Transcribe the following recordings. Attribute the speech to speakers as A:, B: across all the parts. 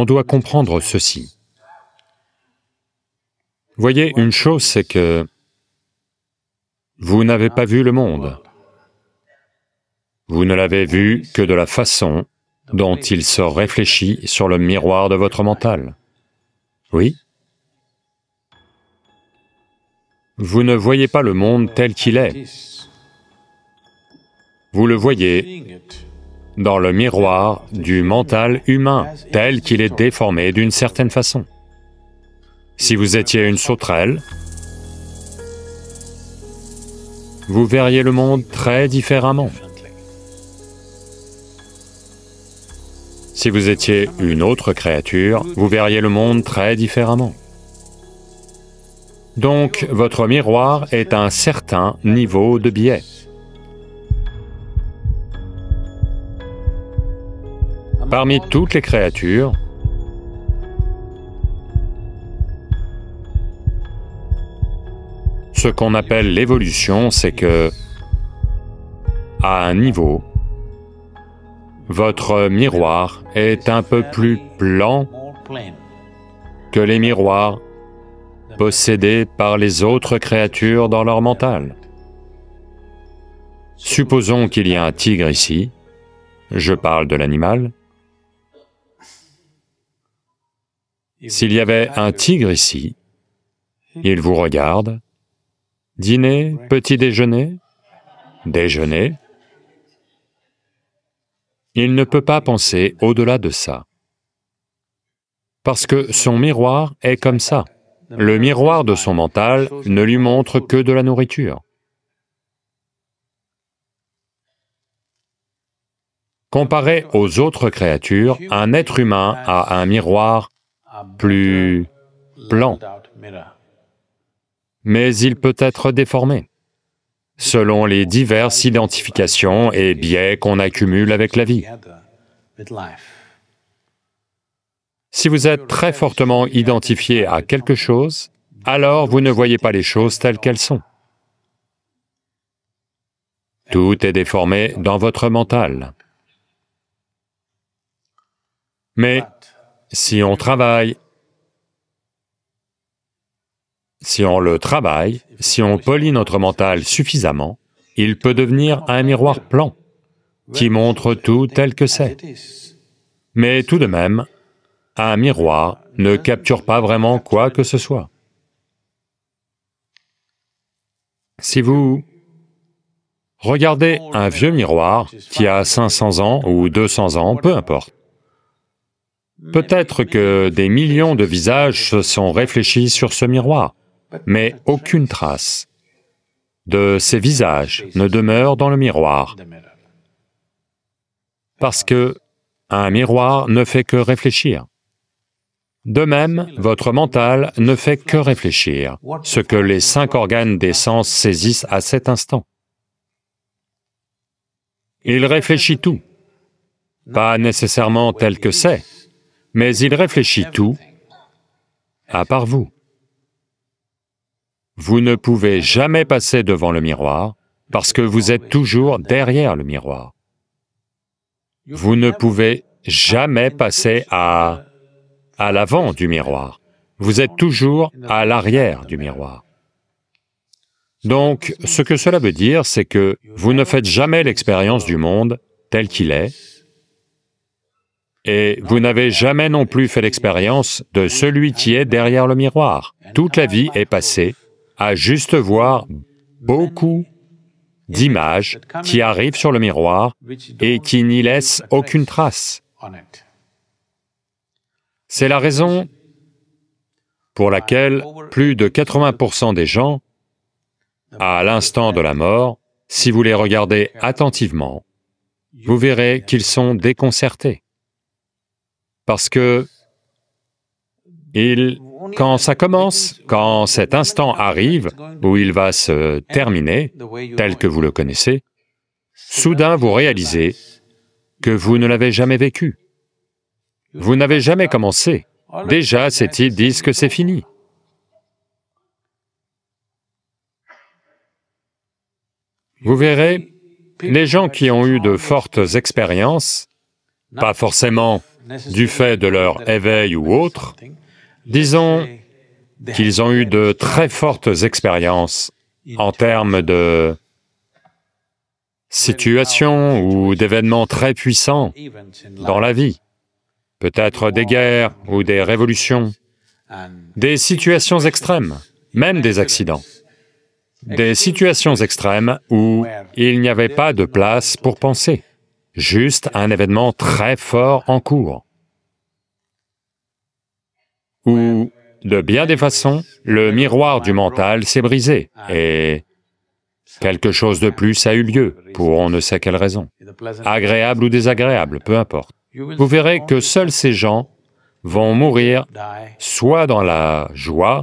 A: on doit comprendre ceci. Voyez, une chose, c'est que vous n'avez pas vu le monde. Vous ne l'avez vu que de la façon dont il se réfléchit sur le miroir de votre mental. Oui Vous ne voyez pas le monde tel qu'il est. Vous le voyez dans le miroir du mental humain tel qu'il est déformé d'une certaine façon. Si vous étiez une sauterelle, vous verriez le monde très différemment. Si vous étiez une autre créature, vous verriez le monde très différemment. Donc, votre miroir est un certain niveau de biais. Parmi toutes les créatures, ce qu'on appelle l'évolution, c'est que, à un niveau, votre miroir est un peu plus plan que les miroirs possédés par les autres créatures dans leur mental. Supposons qu'il y ait un tigre ici, je parle de l'animal, S'il y avait un tigre ici, hum. il vous regarde, dîner, petit déjeuner, déjeuner, il ne peut pas penser au-delà de ça. Parce que son miroir est comme ça. Le miroir de son mental ne lui montre que de la nourriture. Comparé aux autres créatures, un être humain a un miroir plus blanc, mais il peut être déformé selon les diverses identifications et biais qu'on accumule avec la vie. Si vous êtes très fortement identifié à quelque chose, alors vous ne voyez pas les choses telles qu'elles sont. Tout est déformé dans votre mental. Mais si on travaille, si on le travaille, si on polit notre mental suffisamment, il peut devenir un miroir plan qui montre tout tel que c'est. Mais tout de même, un miroir ne capture pas vraiment quoi que ce soit. Si vous regardez un vieux miroir qui a 500 ans ou 200 ans, peu importe, Peut-être que des millions de visages se sont réfléchis sur ce miroir, mais aucune trace de ces visages ne demeure dans le miroir, parce que un miroir ne fait que réfléchir. De même, votre mental ne fait que réfléchir, ce que les cinq organes des sens saisissent à cet instant. Il réfléchit tout, pas nécessairement tel que c'est, mais il réfléchit tout, à part vous. Vous ne pouvez jamais passer devant le miroir, parce que vous êtes toujours derrière le miroir. Vous ne pouvez jamais passer à... à l'avant du miroir. Vous êtes toujours à l'arrière du miroir. Donc, ce que cela veut dire, c'est que vous ne faites jamais l'expérience du monde tel qu'il est, et vous n'avez jamais non plus fait l'expérience de celui qui est derrière le miroir. Toute la vie est passée à juste voir beaucoup d'images qui arrivent sur le miroir et qui n'y laissent aucune trace. C'est la raison pour laquelle plus de 80% des gens, à l'instant de la mort, si vous les regardez attentivement, vous verrez qu'ils sont déconcertés. Parce que il, quand ça commence, quand cet instant arrive où il va se terminer, tel que vous le connaissez, soudain vous réalisez que vous ne l'avez jamais vécu. Vous n'avez jamais commencé. Déjà, ces types disent que c'est fini. Vous verrez, les gens qui ont eu de fortes expériences, pas forcément du fait de leur éveil ou autre, disons qu'ils ont eu de très fortes expériences en termes de situations ou d'événements très puissants dans la vie, peut-être des guerres ou des révolutions, des situations extrêmes, même des accidents, des situations extrêmes où il n'y avait pas de place pour penser juste un événement très fort en cours, où, de bien des façons, le miroir du mental s'est brisé et quelque chose de plus a eu lieu, pour on ne sait quelle raison, agréable ou désagréable, peu importe. Vous verrez que seuls ces gens vont mourir soit dans la joie,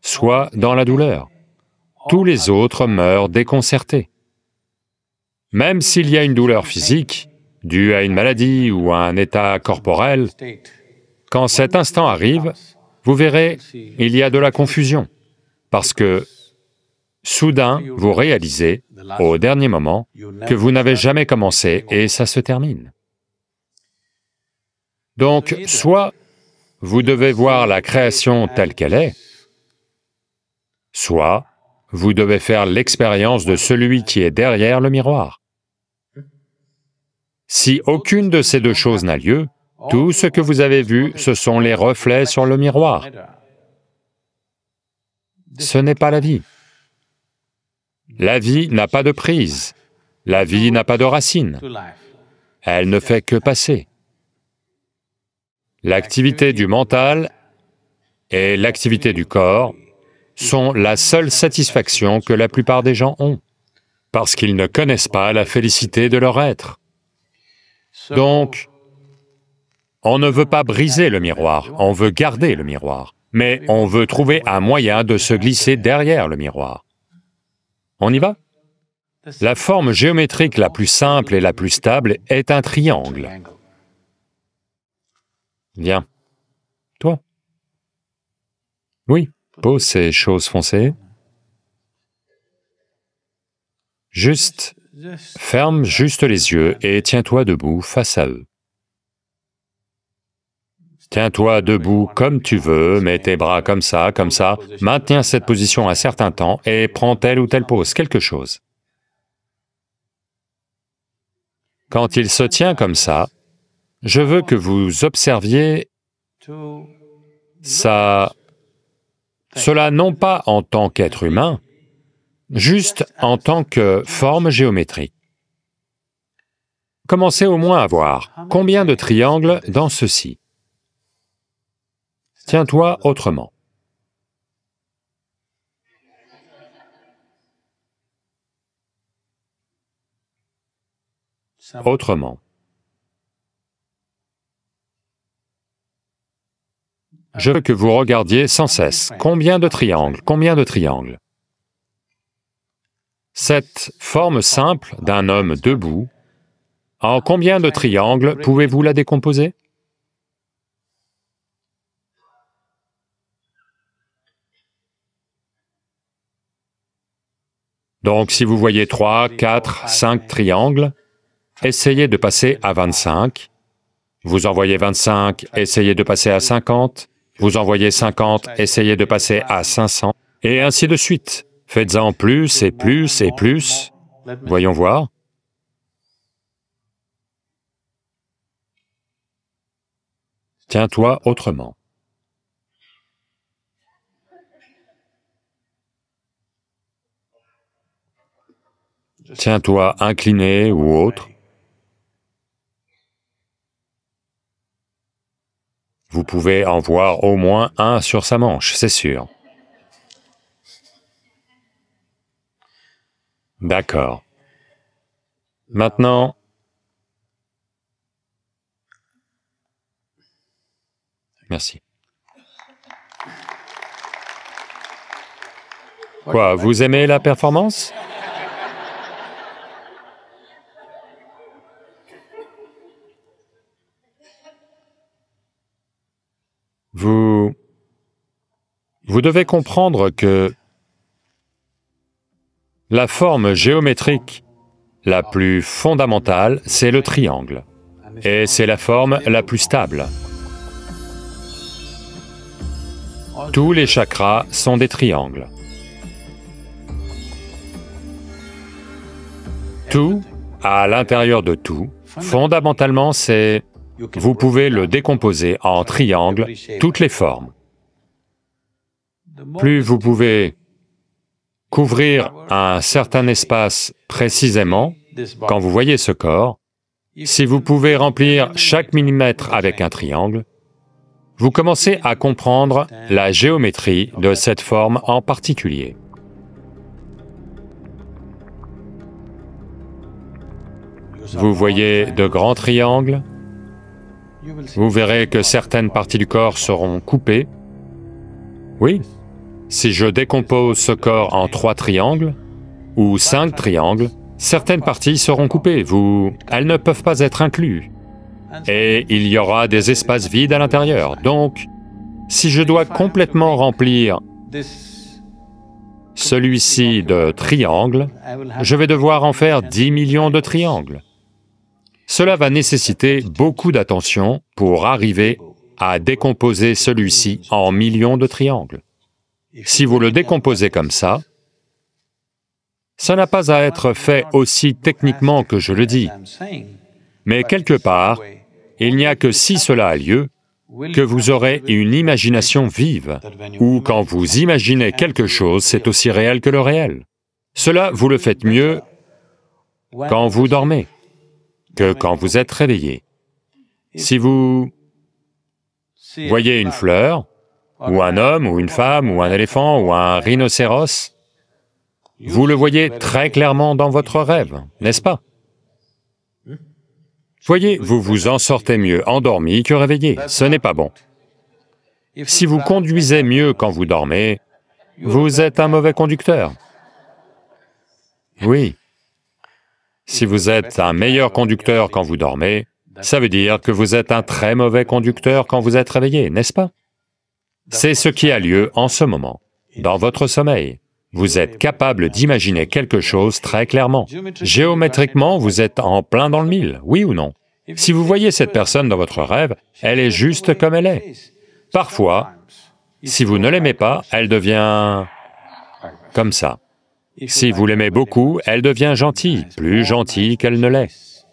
A: soit dans la douleur. Tous les autres meurent déconcertés. Même s'il y a une douleur physique, due à une maladie ou à un état corporel, quand cet instant arrive, vous verrez, il y a de la confusion, parce que soudain, vous réalisez, au dernier moment, que vous n'avez jamais commencé et ça se termine. Donc, soit vous devez voir la création telle qu'elle est, soit vous devez faire l'expérience de celui qui est derrière le miroir. Si aucune de ces deux choses n'a lieu, tout ce que vous avez vu, ce sont les reflets sur le miroir. Ce n'est pas la vie. La vie n'a pas de prise, la vie n'a pas de racine, elle ne fait que passer. L'activité du mental et l'activité du corps sont la seule satisfaction que la plupart des gens ont, parce qu'ils ne connaissent pas la félicité de leur être. Donc, on ne veut pas briser le miroir, on veut garder le miroir, mais on veut trouver un moyen de se glisser derrière le miroir. On y va La forme géométrique la plus simple et la plus stable est un triangle. Viens. Toi. Oui, pose ces choses foncées. Juste Ferme juste les yeux et tiens-toi debout face à eux. Tiens-toi debout comme tu veux, mets tes bras comme ça, comme ça, maintiens cette position un certain temps et prends telle ou telle pose, quelque chose. Quand il se tient comme ça, je veux que vous observiez ça... cela non pas en tant qu'être humain, juste en tant que forme géométrique. Commencez au moins à voir combien de triangles dans ceci. Tiens-toi autrement. Autrement. Je veux que vous regardiez sans cesse combien de triangles, combien de triangles. Cette forme simple d'un homme debout, en combien de triangles pouvez-vous la décomposer Donc si vous voyez 3, 4, 5 triangles, essayez de passer à 25, vous voyez 25, essayez de passer à 50, vous voyez 50, essayez de passer à 500, et ainsi de suite. Faites-en plus et plus et plus. Voyons voir. Tiens-toi autrement. Tiens-toi incliné ou autre. Vous pouvez en voir au moins un sur sa manche, c'est sûr. D'accord. Maintenant, merci. Quoi, vous aimez la performance Vous... Vous devez comprendre que la forme géométrique la plus fondamentale, c'est le triangle. Et c'est la forme la plus stable. Tous les chakras sont des triangles. Tout, à l'intérieur de tout, fondamentalement c'est... Vous pouvez le décomposer en triangles, toutes les formes. Plus vous pouvez couvrir un certain espace précisément, quand vous voyez ce corps, si vous pouvez remplir chaque millimètre avec un triangle, vous commencez à comprendre la géométrie de cette forme en particulier. Vous voyez de grands triangles, vous verrez que certaines parties du corps seront coupées. Oui, si je décompose ce corps en trois triangles, ou cinq triangles, certaines parties seront coupées, vous... elles ne peuvent pas être incluses. Et il y aura des espaces vides à l'intérieur, donc si je dois complètement remplir celui-ci de triangles, je vais devoir en faire 10 millions de triangles. Cela va nécessiter beaucoup d'attention pour arriver à décomposer celui-ci en millions de triangles. Si vous le décomposez comme ça, ça n'a pas à être fait aussi techniquement que je le dis, mais quelque part, il n'y a que si cela a lieu, que vous aurez une imagination vive, ou quand vous imaginez quelque chose, c'est aussi réel que le réel. Cela, vous le faites mieux quand vous dormez que quand vous êtes réveillé. Si vous voyez une fleur, ou un homme, ou une femme, ou un éléphant, ou un rhinocéros, vous le voyez très clairement dans votre rêve, n'est-ce pas Voyez, vous vous en sortez mieux endormi que réveillé, ce n'est pas bon. Si vous conduisez mieux quand vous dormez, vous êtes un mauvais conducteur. Oui. Si vous êtes un meilleur conducteur quand vous dormez, ça veut dire que vous êtes un très mauvais conducteur quand vous êtes réveillé, n'est-ce pas c'est ce qui a lieu en ce moment, dans votre sommeil. Vous êtes capable d'imaginer quelque chose très clairement. Géométriquement, vous êtes en plein dans le mille, oui ou non Si vous voyez cette personne dans votre rêve, elle est juste comme elle est. Parfois, si vous ne l'aimez pas, elle devient... comme ça. Si vous l'aimez beaucoup, elle devient gentille, plus gentille qu'elle ne l'est.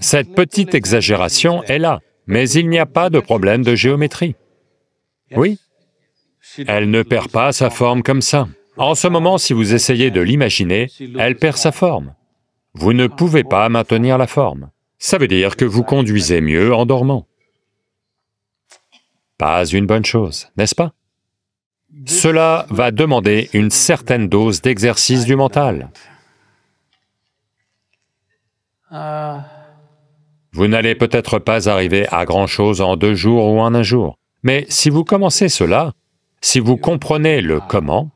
A: Cette petite exagération est là, mais il n'y a pas de problème de géométrie. Oui. Elle ne perd pas sa forme comme ça. En ce moment, si vous essayez de l'imaginer, elle perd sa forme. Vous ne pouvez pas maintenir la forme. Ça veut dire que vous conduisez mieux en dormant. Pas une bonne chose, n'est-ce pas Cela va demander une certaine dose d'exercice du mental. Ah. Vous n'allez peut-être pas arriver à grand-chose en deux jours ou en un jour, mais si vous commencez cela, si vous comprenez le comment,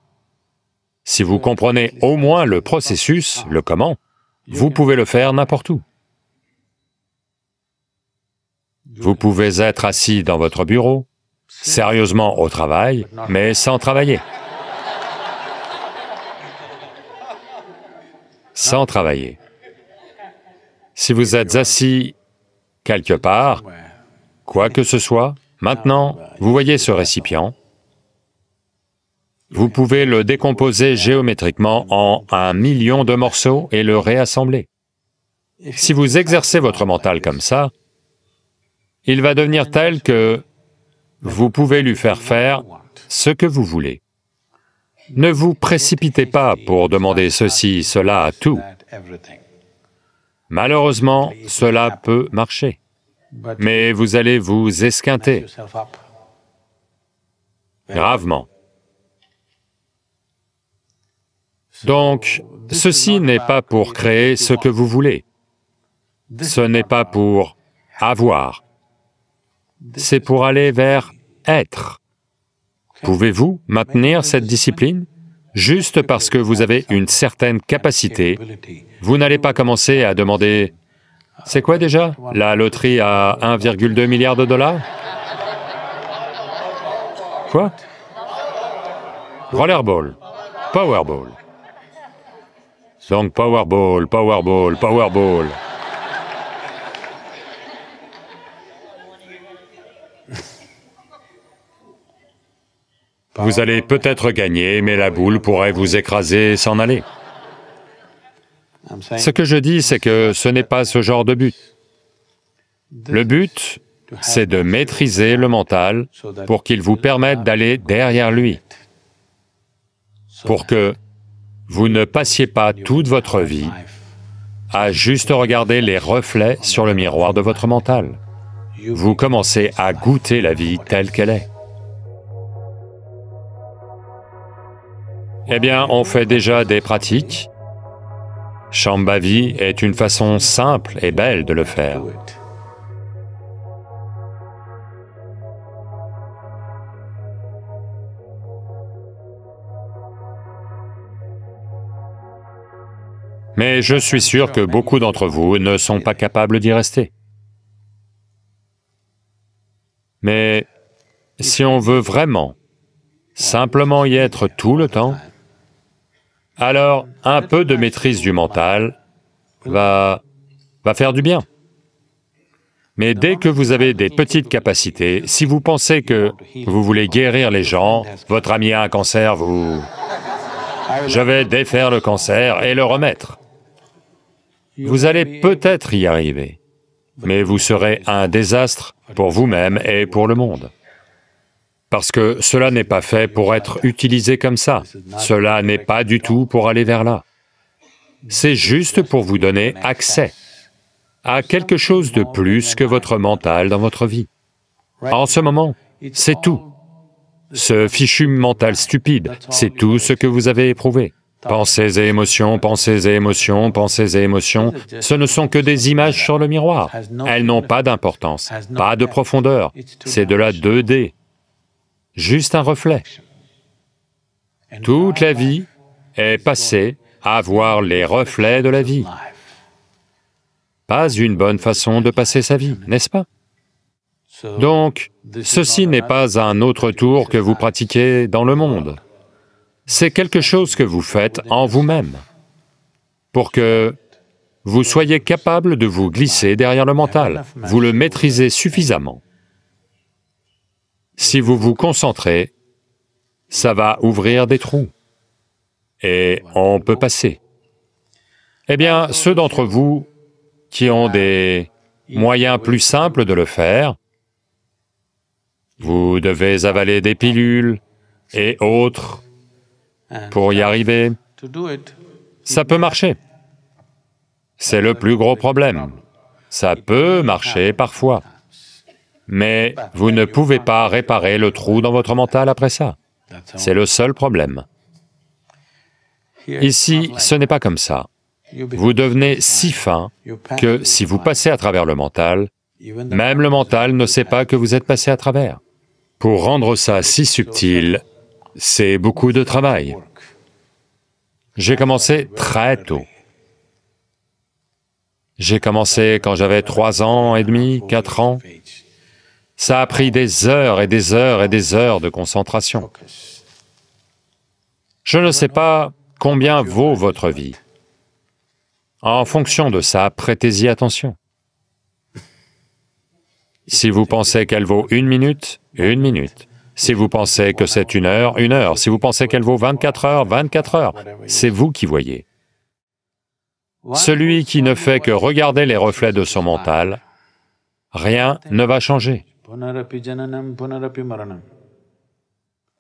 A: si vous comprenez au moins le processus, le comment, vous pouvez le faire n'importe où. Vous pouvez être assis dans votre bureau, sérieusement au travail, mais sans travailler. Sans travailler. Si vous êtes assis quelque part, quoi que ce soit, Maintenant, vous voyez ce récipient, vous pouvez le décomposer géométriquement en un million de morceaux et le réassembler. Si vous exercez votre mental comme ça, il va devenir tel que vous pouvez lui faire faire ce que vous voulez. Ne vous précipitez pas pour demander ceci, cela tout. Malheureusement, cela peut marcher mais vous allez vous esquinter gravement. Donc, ceci n'est pas pour créer ce que vous voulez, ce n'est pas pour avoir, c'est pour aller vers être. Pouvez-vous maintenir cette discipline Juste parce que vous avez une certaine capacité, vous n'allez pas commencer à demander c'est quoi déjà La loterie à 1,2 milliard de dollars Quoi Rollerball, Powerball. Donc Powerball, Powerball, Powerball. Vous allez peut-être gagner, mais la boule pourrait vous écraser et s'en aller. Ce que je dis, c'est que ce n'est pas ce genre de but. Le but, c'est de maîtriser le mental pour qu'il vous permette d'aller derrière lui, pour que vous ne passiez pas toute votre vie à juste regarder les reflets sur le miroir de votre mental. Vous commencez à goûter la vie telle qu'elle est. Eh bien, on fait déjà des pratiques Shambhavi est une façon simple et belle de le faire. Mais je suis sûr que beaucoup d'entre vous ne sont pas capables d'y rester. Mais si on veut vraiment simplement y être tout le temps, alors, un peu de maîtrise du mental va, va faire du bien. Mais dès que vous avez des petites capacités, si vous pensez que vous voulez guérir les gens, votre ami a un cancer, vous... Je vais défaire le cancer et le remettre. Vous allez peut-être y arriver, mais vous serez un désastre pour vous-même et pour le monde parce que cela n'est pas fait pour être utilisé comme ça. Cela n'est pas du tout pour aller vers là. C'est juste pour vous donner accès à quelque chose de plus que votre mental dans votre vie. En ce moment, c'est tout. Ce fichu mental stupide, c'est tout ce que vous avez éprouvé. Pensées et émotions, pensées et émotions, pensées et émotions, ce ne sont que des images sur le miroir. Elles n'ont pas d'importance, pas de profondeur, c'est de la 2D juste un reflet. Toute la vie est passée à voir les reflets de la vie. Pas une bonne façon de passer sa vie, n'est-ce pas Donc, ceci n'est pas un autre tour que vous pratiquez dans le monde. C'est quelque chose que vous faites en vous-même pour que vous soyez capable de vous glisser derrière le mental, vous le maîtrisez suffisamment si vous vous concentrez, ça va ouvrir des trous et on peut passer. Eh bien, ceux d'entre vous qui ont des moyens plus simples de le faire, vous devez avaler des pilules et autres pour y arriver. Ça peut marcher. C'est le plus gros problème. Ça peut marcher parfois. Mais vous ne pouvez pas réparer le trou dans votre mental après ça. C'est le seul problème. Ici, ce n'est pas comme ça. Vous devenez si fin que si vous passez à travers le mental, même le mental ne sait pas que vous êtes passé à travers. Pour rendre ça si subtil, c'est beaucoup de travail. J'ai commencé très tôt. J'ai commencé quand j'avais trois ans et demi, quatre ans. Ça a pris des heures et des heures et des heures de concentration. Je ne sais pas combien vaut votre vie. En fonction de ça, prêtez-y attention. Si vous pensez qu'elle vaut une minute, une minute. Si vous pensez que c'est une heure, une heure. Si vous pensez qu'elle vaut 24 heures, 24 heures. C'est vous qui voyez. Celui qui ne fait que regarder les reflets de son mental, rien ne va changer.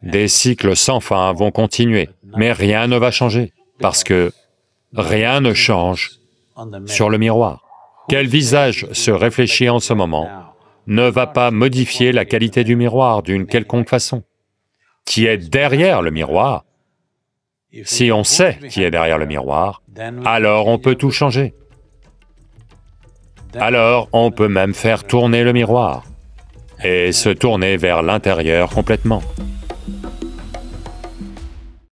A: Des cycles sans fin vont continuer, mais rien ne va changer, parce que rien ne change sur le miroir. Quel visage se réfléchit en ce moment ne va pas modifier la qualité du miroir d'une quelconque façon. Qui est derrière le miroir, si on sait qui est derrière le miroir, alors on peut tout changer. Alors on peut même faire tourner le miroir et se tourner vers l'intérieur complètement.